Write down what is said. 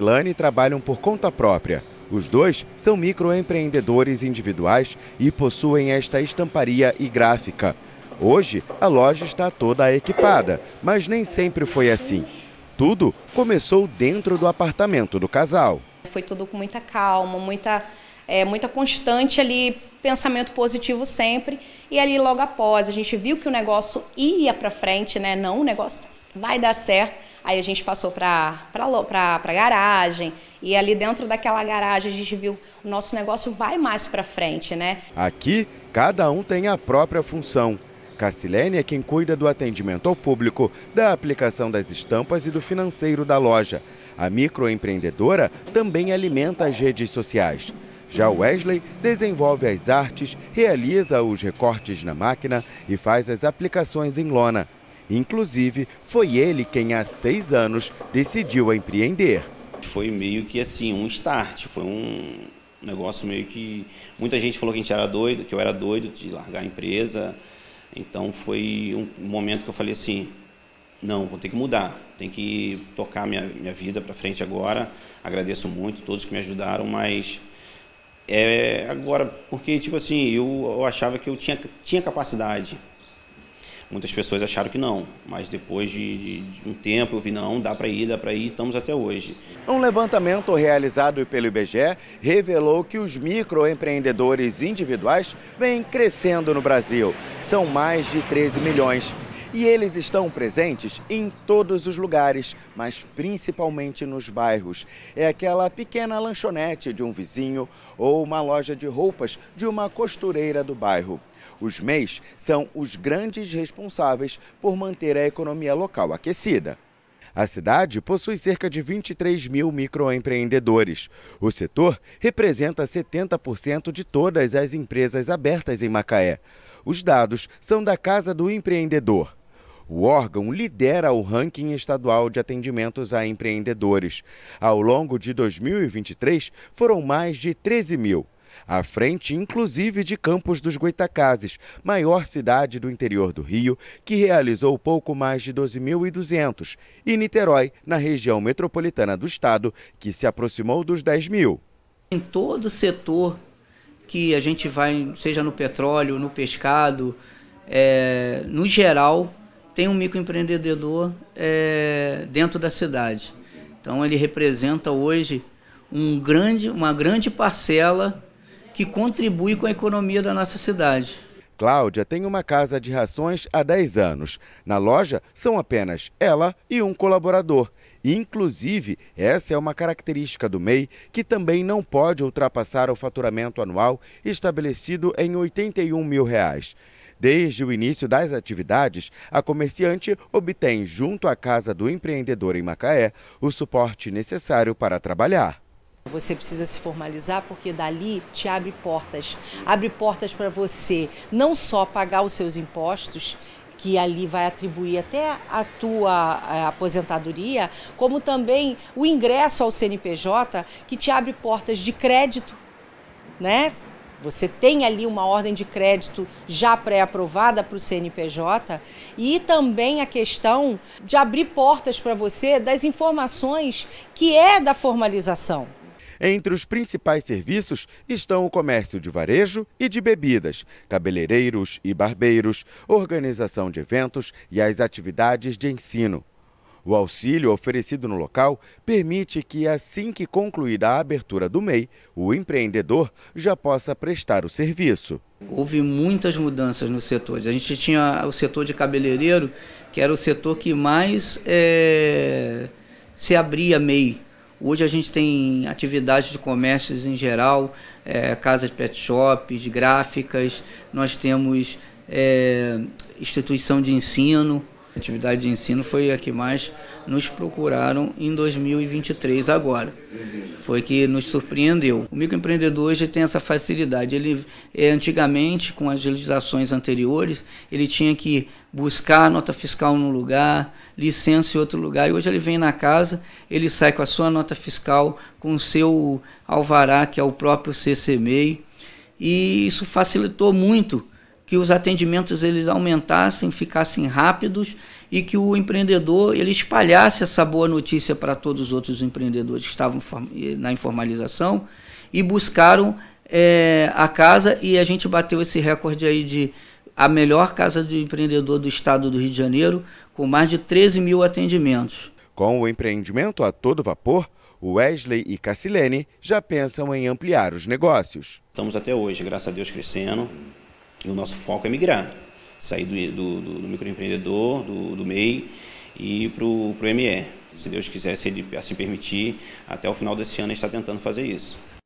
Lani trabalham por conta própria. Os dois são microempreendedores individuais e possuem esta estamparia e gráfica. Hoje, a loja está toda equipada, mas nem sempre foi assim. Tudo começou dentro do apartamento do casal. Foi tudo com muita calma, muita, é, muita constante ali, pensamento positivo sempre. E ali logo após, a gente viu que o negócio ia para frente, né? Não, o negócio vai dar certo. Aí a gente passou para a garagem, e ali dentro daquela garagem a gente viu o nosso negócio vai mais para frente, né? Aqui, cada um tem a própria função. Cassilene é quem cuida do atendimento ao público, da aplicação das estampas e do financeiro da loja. A microempreendedora também alimenta as redes sociais. Já Wesley desenvolve as artes, realiza os recortes na máquina e faz as aplicações em lona. Inclusive, foi ele quem há seis anos decidiu empreender. Foi meio que assim, um start, foi um negócio meio que... Muita gente falou que a gente era doido, que eu era doido de largar a empresa. Então foi um momento que eu falei assim, não, vou ter que mudar, tem que tocar minha, minha vida para frente agora. Agradeço muito todos que me ajudaram, mas é agora, porque tipo assim, eu, eu achava que eu tinha, tinha capacidade Muitas pessoas acharam que não, mas depois de, de, de um tempo eu vi, não, dá para ir, dá para ir, estamos até hoje. Um levantamento realizado pelo IBGE revelou que os microempreendedores individuais vêm crescendo no Brasil. São mais de 13 milhões. E eles estão presentes em todos os lugares, mas principalmente nos bairros. É aquela pequena lanchonete de um vizinho ou uma loja de roupas de uma costureira do bairro. Os MEIs são os grandes responsáveis por manter a economia local aquecida. A cidade possui cerca de 23 mil microempreendedores. O setor representa 70% de todas as empresas abertas em Macaé. Os dados são da Casa do Empreendedor. O órgão lidera o ranking estadual de atendimentos a empreendedores. Ao longo de 2023, foram mais de 13 mil à frente inclusive de Campos dos Goitacazes, maior cidade do interior do Rio, que realizou pouco mais de 12.200, e Niterói, na região metropolitana do estado, que se aproximou dos 10 mil. Em todo setor que a gente vai, seja no petróleo, no pescado, é, no geral, tem um microempreendedor é, dentro da cidade. Então ele representa hoje um grande, uma grande parcela que contribui com a economia da nossa cidade. Cláudia tem uma casa de rações há 10 anos. Na loja, são apenas ela e um colaborador. Inclusive, essa é uma característica do MEI que também não pode ultrapassar o faturamento anual estabelecido em R$ 81 mil. Reais. Desde o início das atividades, a comerciante obtém, junto à Casa do Empreendedor em Macaé, o suporte necessário para trabalhar. Você precisa se formalizar porque dali te abre portas. Abre portas para você não só pagar os seus impostos, que ali vai atribuir até a tua é, aposentadoria, como também o ingresso ao CNPJ, que te abre portas de crédito, né? Você tem ali uma ordem de crédito já pré-aprovada para o CNPJ e também a questão de abrir portas para você das informações que é da formalização. Entre os principais serviços estão o comércio de varejo e de bebidas, cabeleireiros e barbeiros, organização de eventos e as atividades de ensino. O auxílio oferecido no local permite que, assim que concluída a abertura do MEI, o empreendedor já possa prestar o serviço. Houve muitas mudanças no setor. A gente tinha o setor de cabeleireiro, que era o setor que mais é, se abria MEI. Hoje a gente tem atividades de comércios em geral, é, casas pet shops, gráficas, nós temos é, instituição de ensino, a atividade de ensino foi a que mais nos procuraram em 2023 agora. Foi que nos surpreendeu. O microempreendedor hoje tem essa facilidade. Ele é, antigamente, com as legislações anteriores, ele tinha que buscar nota fiscal num lugar, licença em outro lugar. E hoje ele vem na casa, ele sai com a sua nota fiscal, com o seu alvará, que é o próprio CCMEI. E isso facilitou muito que os atendimentos eles aumentassem, ficassem rápidos e que o empreendedor ele espalhasse essa boa notícia para todos os outros empreendedores que estavam na informalização e buscaram é, a casa e a gente bateu esse recorde aí de a melhor casa do empreendedor do estado do Rio de Janeiro, com mais de 13 mil atendimentos. Com o empreendimento a todo vapor, Wesley e Cassilene já pensam em ampliar os negócios. Estamos até hoje, graças a Deus, crescendo. E o nosso foco é migrar, sair do, do, do, do microempreendedor, do, do MEI e ir para o ME. Se Deus quiser, se Ele assim permitir, até o final desse ano a gente está tentando fazer isso.